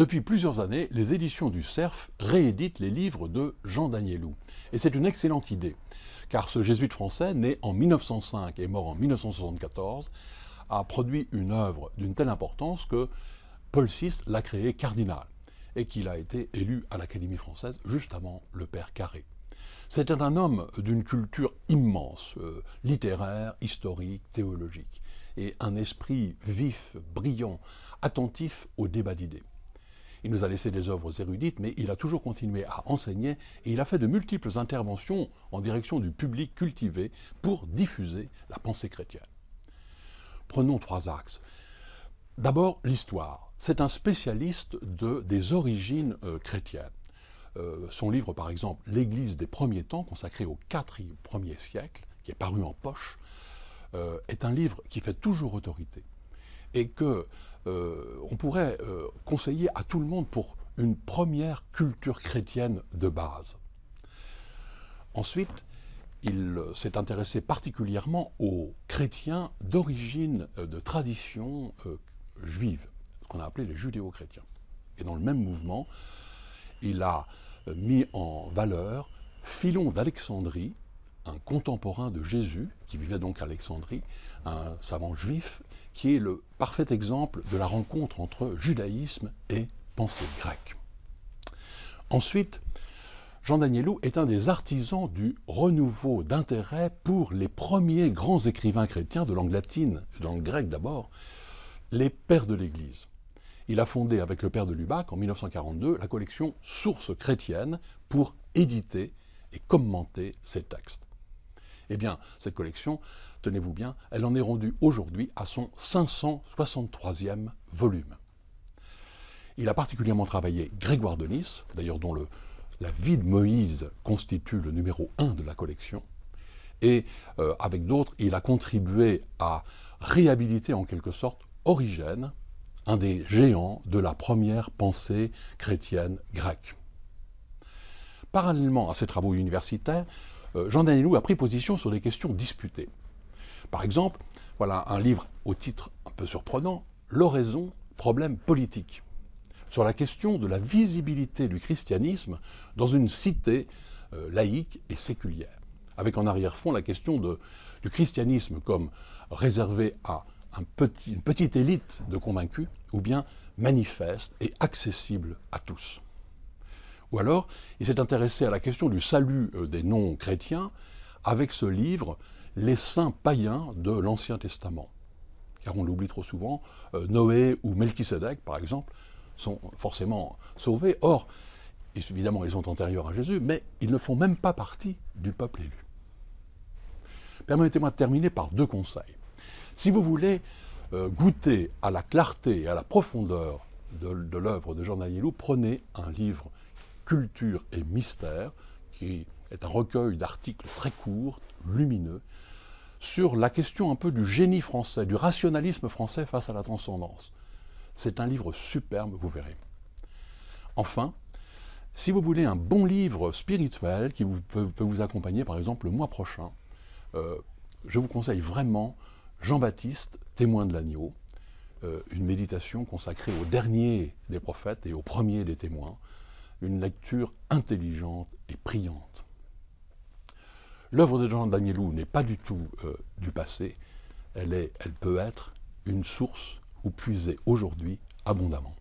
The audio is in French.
Depuis plusieurs années, les éditions du Cerf rééditent les livres de Jean Danielou. Et c'est une excellente idée, car ce jésuite français, né en 1905 et mort en 1974, a produit une œuvre d'une telle importance que Paul VI l'a créé cardinal et qu'il a été élu à l'Académie française juste avant le père Carré. C'était un homme d'une culture immense, euh, littéraire, historique, théologique, et un esprit vif, brillant, attentif au débat d'idées. Il nous a laissé des œuvres érudites, mais il a toujours continué à enseigner et il a fait de multiples interventions en direction du public cultivé pour diffuser la pensée chrétienne. Prenons trois axes. D'abord, l'histoire. C'est un spécialiste des origines euh, chrétiennes. Euh, son livre, par exemple, L'Église des premiers temps, consacré au 4 premier siècle, qui est paru en poche, euh, est un livre qui fait toujours autorité. Et que euh, on pourrait euh, conseiller à tout le monde pour une première culture chrétienne de base. Ensuite, il euh, s'est intéressé particulièrement aux chrétiens d'origine, de tradition juive, ce qu'on a appelé les judéo-chrétiens. Et dans le même mouvement, il a mis en valeur Philon d'Alexandrie, un contemporain de Jésus, qui vivait donc à Alexandrie, un savant juif, qui est le parfait exemple de la rencontre entre judaïsme et pensée grecque. Ensuite, Jean Danielou est un des artisans du renouveau d'intérêt pour les premiers grands écrivains chrétiens de langue latine, dans le grec d'abord, les pères de l'Église. Il a fondé avec le père de Lubac en 1942 la collection Sources chrétiennes pour éditer et commenter ces textes. Eh bien, cette collection, tenez-vous bien, elle en est rendue aujourd'hui à son 563e volume. Il a particulièrement travaillé Grégoire de Nice, d'ailleurs dont la vie de Moïse constitue le numéro 1 de la collection, et euh, avec d'autres, il a contribué à réhabiliter en quelque sorte Origène, un des géants de la première pensée chrétienne grecque. Parallèlement à ses travaux universitaires, euh, Jean Danilou a pris position sur des questions disputées. Par exemple, voilà un livre au titre un peu surprenant, L'oraison, problème politique, sur la question de la visibilité du christianisme dans une cité euh, laïque et séculière, avec en arrière-fond la question du christianisme comme réservé à une petite élite de convaincus, ou bien manifeste et accessible à tous. Ou alors, il s'est intéressé à la question du salut euh, des non-chrétiens avec ce livre Les saints païens de l'Ancien Testament. Car on l'oublie trop souvent, euh, Noé ou Melchisedec, par exemple, sont forcément sauvés. Or, évidemment, ils sont antérieurs à Jésus, mais ils ne font même pas partie du peuple élu. Permettez-moi de terminer par deux conseils. Si vous voulez euh, goûter à la clarté et à la profondeur de, l'œuvre de Jean Danielou, prenez un livre Culture et mystère, qui est un recueil d'articles très courts, lumineux, sur la question un peu du génie français, du rationalisme français face à la transcendance. C'est un livre superbe, vous verrez. Enfin, si vous voulez un bon livre spirituel qui peut, vous accompagner, par exemple, le mois prochain, euh, je vous conseille vraiment Jean-Baptiste, témoin de l'agneau, euh, une méditation consacrée au dernier des prophètes et au premier des témoins une lecture intelligente et priante. L'œuvre de Jean Danielou n'est pas du tout euh, du passé, elle, est, elle peut être une source où puiser aujourd'hui abondamment.